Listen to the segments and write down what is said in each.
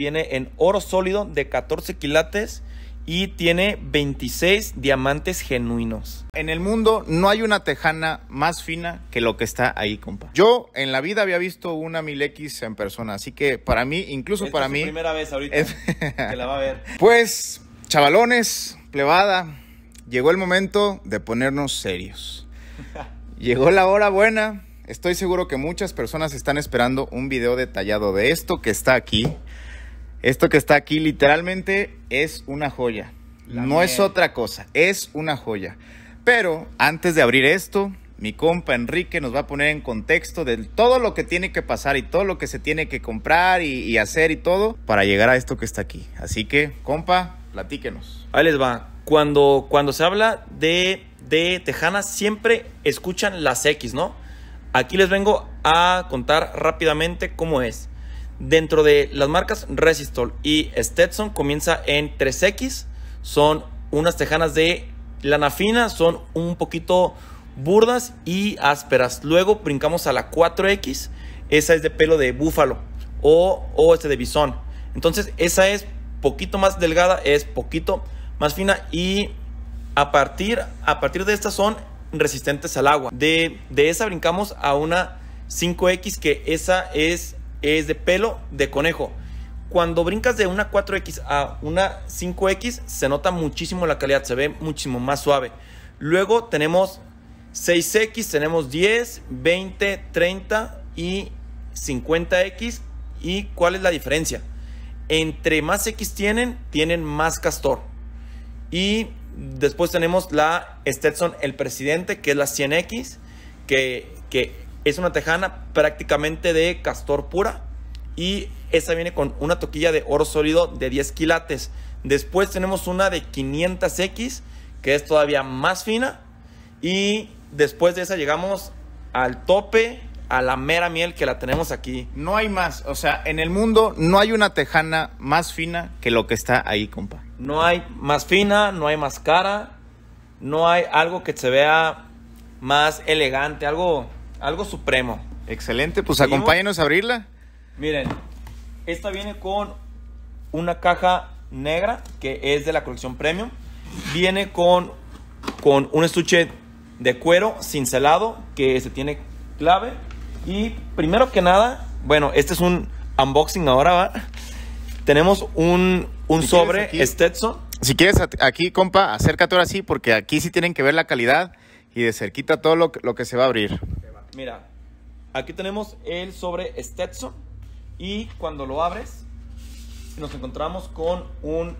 viene en oro sólido de 14 quilates y tiene 26 diamantes genuinos. En el mundo no hay una tejana más fina que lo que está ahí, compa. Yo en la vida había visto una 1000X en persona, así que para mí, incluso para mí... Es primera vez ahorita que la va a ver. Pues, chavalones, plebada, llegó el momento de ponernos serios. llegó la hora buena. Estoy seguro que muchas personas están esperando un video detallado de esto que está aquí. Esto que está aquí literalmente es una joya. no es otra cosa, es una joya. Pero antes de abrir esto, mi compa Enrique nos va a poner en contexto de todo lo que tiene que pasar y todo lo que se tiene que comprar y, hacer y todo para llegar a esto que está aquí. Así que, compa, platíquenos. Ahí les va. Cuando, cuando se habla de, de Tejanas, siempre escuchan las X, ¿no? Aquí les vengo a contar rápidamente cómo es. Dentro de las marcas Resistol y Stetson comienza en 3X. Son unas tejanas de lana fina son un poquito burdas y ásperas. Luego brincamos a la 4X. Esa es de pelo de búfalo o, este de bisón. Entonces esa es poquito más delgada, es poquito más fina y a partir, a partir de estas son resistentes al agua. De, de esa brincamos a una 5X que esa es es de pelo de conejo. Cuando brincas de una 4X a una 5X, se nota muchísimo la calidad, se ve muchísimo más suave. Luego tenemos 6X, tenemos 10, 20, 30 y 50X. ¿Y cuál es la diferencia? Entre más X tienen, tienen más castor. Y después tenemos la Stetson El Presidente, que es la 100X, que, que es una tejana prácticamente de castor pura y esa viene con una toquilla de oro sólido de 10 quilates. Después tenemos una de 500X que es todavía más fina y después de esa llegamos al tope, a la mera miel que la tenemos aquí. No hay más, o sea, en el mundo no hay una tejana más fina que lo que está ahí, compa. No hay más fina, no hay más cara, no hay algo que se vea más elegante, algo algo supremo. Excelente, pues acompáñenos a abrirla. Miren, esta viene con una caja negra que es de la colección premium. Viene con, con un estuche de cuero cincelado que se tiene clave. Y primero que nada, bueno, este es un unboxing ahora, ¿va? Tenemos un, un sobre Stetson. Si quieres aquí, compa, acércate ahora sí, porque aquí sí tienen que ver la calidad y de cerquita todo lo, lo que se va a abrir. Mira, aquí tenemos el sobre Stetson y cuando lo abres nos encontramos con un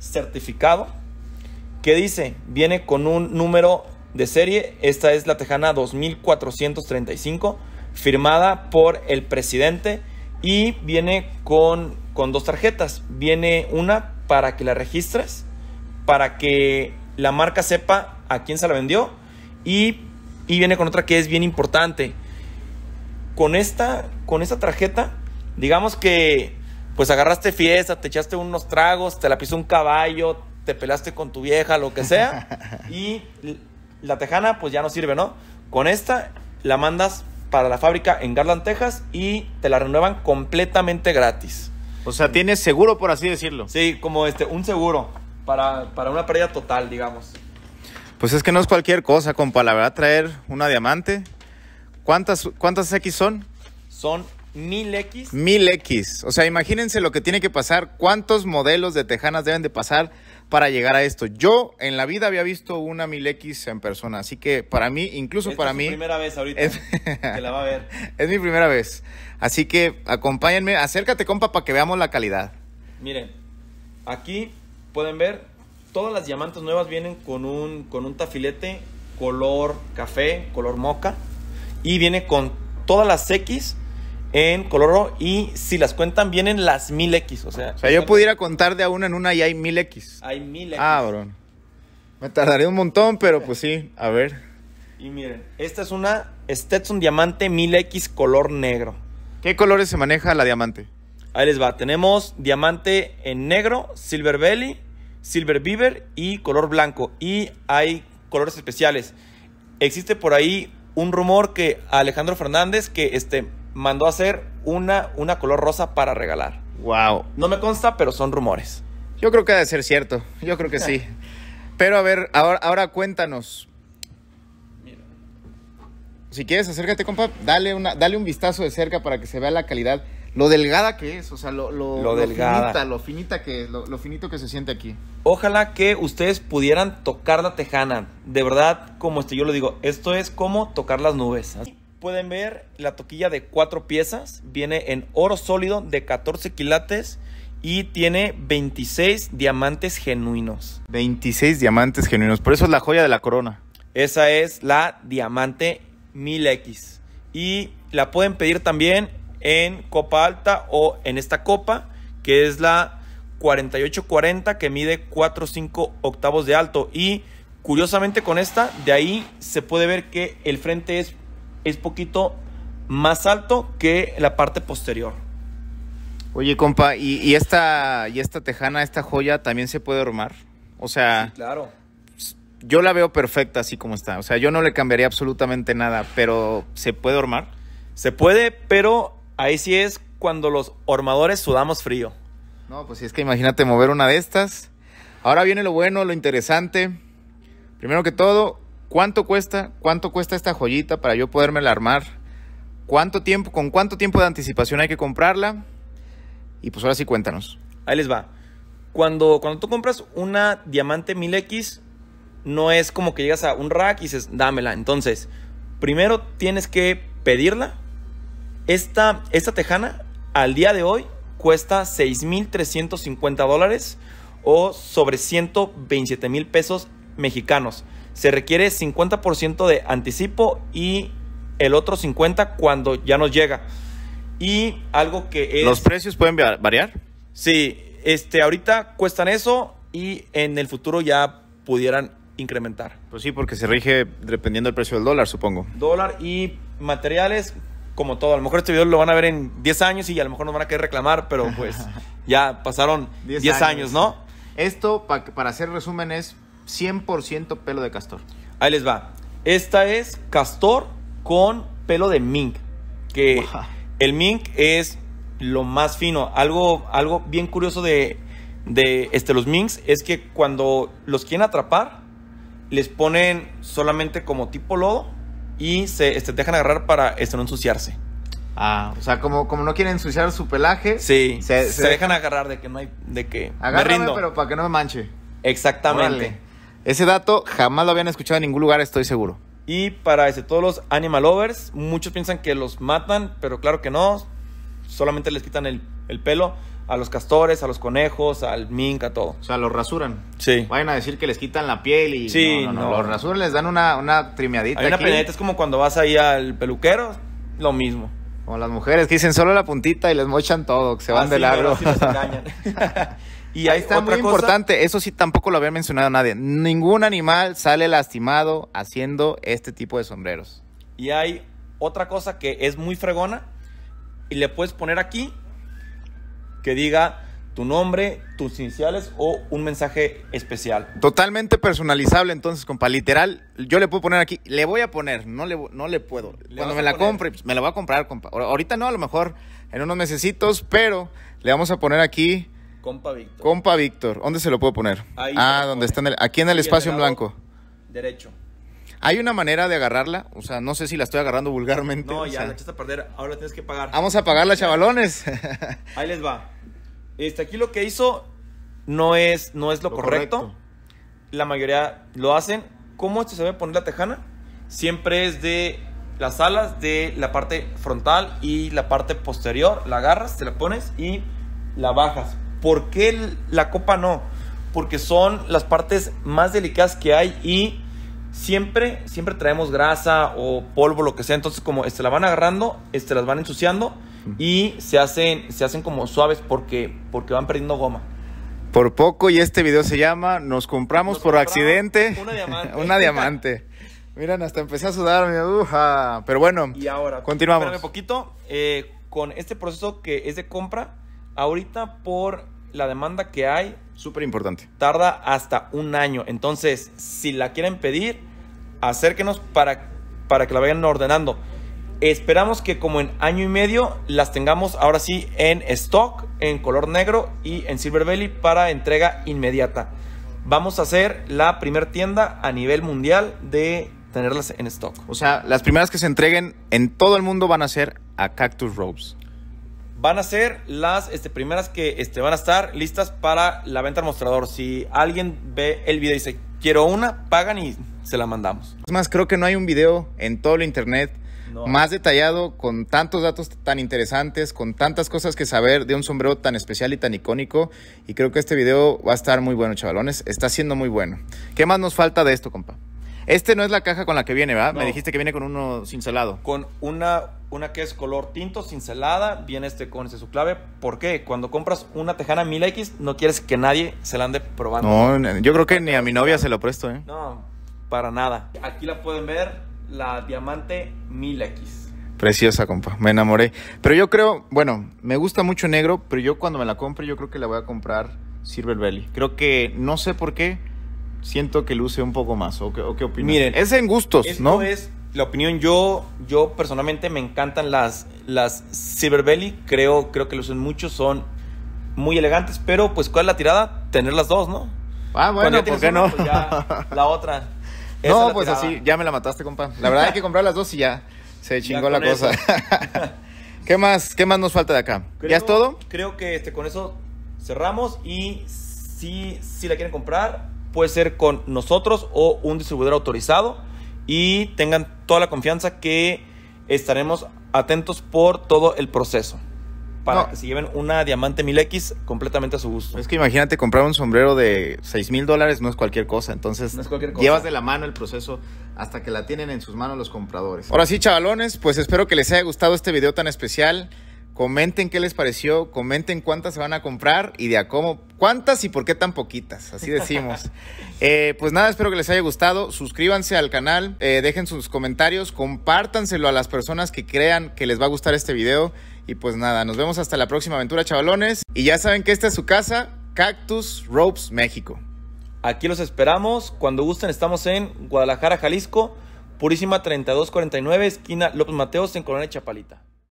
certificado que dice, viene con un número de serie, esta es la Tejana 2435, firmada por el presidente y viene con, con dos tarjetas, viene una para que la registres, para que la marca sepa a quién se la vendió y y viene con otra que es bien importante. Con esta, con esta tarjeta, digamos que pues agarraste fiesta, te echaste unos tragos, te la pisó un caballo, te pelaste con tu vieja, lo que sea. y la tejana pues ya no sirve, ¿no? Con esta la mandas para la fábrica en Garland, Texas y te la renuevan completamente gratis. O sea, tienes seguro, por así decirlo. Sí, como este, un seguro para una pérdida total, digamos. Pues es que no es cualquier cosa, compa. La verdad, traer una diamante. ¿Cuántas, cuántas X son? Son mil x Mil x O sea, imagínense lo que tiene que pasar. ¿Cuántos modelos de tejanas deben de pasar para llegar a esto? Yo en la vida había visto una mil x en persona. Así que para mí, incluso para mí. Es mi primera vez ahorita. que la va a ver. Es mi primera vez. Así que acompáñenme. Acércate, compa, para que veamos la calidad. Miren, aquí pueden ver todas las diamantes nuevas vienen con un, con un tafilete color café, color moca. Y viene con todas las X en color rojo. Y si las cuentan, vienen las 1000X. O sea, yo pudiera contar de a una en una y hay 1000X. Hay 1000X. Ah, bro. Me tardaría un montón, pero pues sí, a ver. Y miren, esta es una Stetson Diamante 1000X color negro. ¿Qué colores se maneja la diamante? Ahí les va. Tenemos diamante en negro, silver belly, silver beaver y color blanco. Y hay colores especiales. Existe por ahí un rumor que Alejandro Fernández que este, mandó a hacer una, color rosa para regalar. Wow. No me consta, pero son rumores. Yo creo que ha de ser cierto. Yo creo que sí. Pero a ver, ahora, ahora cuéntanos. Si quieres, acércate, compa. dale un vistazo de cerca para que se vea la calidad lo delgada que es, o sea, lo, lo, finita, lo que es, lo, finito que se siente aquí. Ojalá que ustedes pudieran tocar la tejana. De verdad, como este, yo lo digo, esto es como tocar las nubes. Pueden ver la toquilla de cuatro piezas, viene en oro sólido de 14 quilates y tiene 26 diamantes genuinos. 26 diamantes genuinos, por eso es la joya de la corona. Esa es la diamante 1000X. Y la pueden pedir también en copa alta o en esta copa, que es la 4840, que mide 4-5 octavos de alto. Y curiosamente con esta, de ahí se puede ver que el frente es, es poquito más alto que la parte posterior. Oye, compa, ¿y, esta, y esta tejana, esta joya, también se puede armar? O sea, claro. Yo la veo perfecta así como está. O sea, yo no le cambiaría absolutamente nada, pero ¿se puede armar? Se puede, pero Ahí sí es cuando los armadores sudamos frío. No, pues si es que imagínate mover una de estas. Ahora viene lo bueno, lo interesante. Primero que todo, ¿cuánto cuesta? ¿Cuánto cuesta esta joyita para yo poderme la armar? ¿Cuánto tiempo, con cuánto tiempo de anticipación hay que comprarla? Y pues ahora sí cuéntanos. Ahí les va. Cuando, cuando tú compras una diamante 1000X, no es como que llegas a un rack y dices, dámela. Entonces, primero tienes que pedirla, esta, esta tejana al día de hoy cuesta 6.350 dólares o sobre 127 mil pesos mexicanos. Se requiere 50% de anticipo y el otro 50% cuando ya nos llega. Y algo que es... ¿Los precios pueden variar? Sí, este, ahorita cuestan eso y en el futuro ya pudieran incrementar. Pues sí, porque se rige dependiendo del precio del dólar, supongo. Dólar y materiales, como todo, a lo mejor este video lo van a ver en 10 años y a lo mejor nos van a querer reclamar, pero pues ya pasaron 10 años. ¿no? Esto, para hacer resumen, es 100% pelo de castor. Ahí les va. Esta es castor con pelo de mink. Que el mink es lo más fino. Algo, algo bien curioso de, de este, los minks es que cuando los quieren atrapar, les ponen solamente como tipo lodo y se este, dejan agarrar para este, no ensuciarse. Ah, o sea, como, como no quieren ensuciar su pelaje, sí, se, dejan agarrar de que no hay, de que me pero para que no me manche. Exactamente. Ese dato jamás lo habían escuchado en ningún lugar, estoy seguro. Y para ese todos los animal lovers, muchos piensan que los matan, pero claro que no, solamente les quitan el, el pelo a los castores, a los conejos, al mink, a todo. O sea, los rasuran. Sí. Vayan a decir que les quitan la piel y sí, no, no, Los rasuran, les dan una, una trimeadita. Hay una es como cuando vas ahí al peluquero, lo mismo. Como las mujeres que dicen solo la puntita y les mochan todo, que se van del ah, de y ahí está otra muy importante, eso sí tampoco lo había mencionado nadie. Ningún animal sale lastimado haciendo este tipo de sombreros. Y hay otra cosa que es muy fregona y le puedes poner aquí que diga tu nombre, tus iniciales o un mensaje especial. Totalmente personalizable, entonces, compa. Literal, yo le puedo poner aquí, le voy a poner, no le, no le puedo. Cuando me la compre, pues, me la voy a comprar, compa. Ahorita no, a lo mejor en unos mesecitos, pero le vamos a poner aquí. Compa Víctor. Compa Víctor, ¿dónde se lo puedo poner? Ahí ah, donde está aquí en el espacio en blanco. Derecho. Hay una manera de agarrarla, o sea, no sé si la estoy agarrando vulgarmente. No, ya, la echaste a perder, ahora tienes que pagar. Vamos a pagarla, chavalones. Ahí les va. Este, aquí lo que hizo no es, no es lo, correcto. La mayoría lo hacen. ¿Cómo se debe poner la tejana? Siempre es de las alas, de la parte frontal y la parte posterior. La agarras, te la pones y la bajas. ¿Por qué la copa no? Porque son las partes más delicadas que hay y siempre, siempre traemos grasa o polvo, lo que sea. Entonces, como este, la van agarrando, este, las van ensuciando y se hacen, se hacen como suaves porque, porque van perdiendo goma. Por poco y este video se llama Nos compramos por accidente una diamante. una diamante. Miran, hasta empecé a sudar mi Pero bueno, y ahora, continuamos. un poquito eh, con este proceso que es de compra. Ahorita por la demanda que hay. Súper importante. Tarda hasta un año. Entonces, si la quieren pedir, acérquenos para que la vayan ordenando. Esperamos que como en año y medio las tengamos ahora sí en stock, en color negro y en Silver belly para entrega inmediata. Vamos a ser la primera tienda a nivel mundial de tenerlas en stock. O sea, las primeras que se entreguen en todo el mundo van a ser a Cactus Robes. Van a ser las este, primeras que este, van a estar listas para la venta al mostrador. Si alguien ve el video y dice, quiero una, pagan y se la mandamos. Es más, creo que no hay un video en todo el internet más detallado, con tantos datos tan interesantes, con tantas cosas que saber de un sombrero tan especial y tan icónico. Y creo que este video va a estar muy bueno, chavalones. Está siendo muy bueno. ¿Qué más nos falta de esto, compa? Este no es la caja con la que viene, ¿verdad? Me dijiste que viene con uno cincelado. Con una, una que es color tinto, cincelada, viene este con ese su clave. ¿Por qué? Cuando compras una tejana 1000X, no quieres que nadie se la ande probando. No, yo creo que ni a mi novia se lo presto, ¿eh? No, para nada. Aquí la pueden ver la Diamante 1000X. Preciosa, compa. Me enamoré. Pero yo creo, bueno, me gusta mucho negro, pero yo cuando me la compre, yo creo que la voy a comprar Silver Belly. Creo que, no sé por qué, siento que luce un poco más. ¿O qué, o Miren, es en gustos, ¿no? es la opinión. Yo, yo personalmente me encantan las, las Silver Belly. Creo, creo que lucen mucho, son muy elegantes, pero pues, ¿cuál es la tirada? Tener las dos, ¿no? Ah, bueno, ¿por qué no? Pues, la otra no, pues así, ya me la mataste, compa. La verdad hay que comprar las dos y ya se chingó la cosa. ¿Qué más? ¿Qué más nos falta de acá? ¿Ya es todo? Creo que este, con eso cerramos y si, si la quieren comprar, puede ser con nosotros o un distribuidor autorizado y tengan toda la confianza que estaremos atentos por todo el proceso para que se lleven una diamante 1000X completamente a su gusto. Es que imagínate comprar un sombrero de seis mil dólares no es cualquier cosa, entonces llevas de la mano el proceso hasta que la tienen en sus manos los compradores. Ahora sí, chavalones, pues espero que les haya gustado este video tan especial. Comenten qué les pareció, comenten cuántas se van a comprar y de a cómo, cuántas y por qué tan poquitas, así decimos. Eh, pues nada, espero que les haya gustado, suscríbanse al canal, eh, dejen sus comentarios, compártanselo a las personas que crean que les va a gustar este video y pues nada, nos vemos hasta la próxima aventura chavalones y ya saben que esta es su casa, Cactus Ropes México. Aquí los esperamos, cuando gusten estamos en Guadalajara, Jalisco, Purísima 3249, esquina López Mateos en Colonia Chapalita.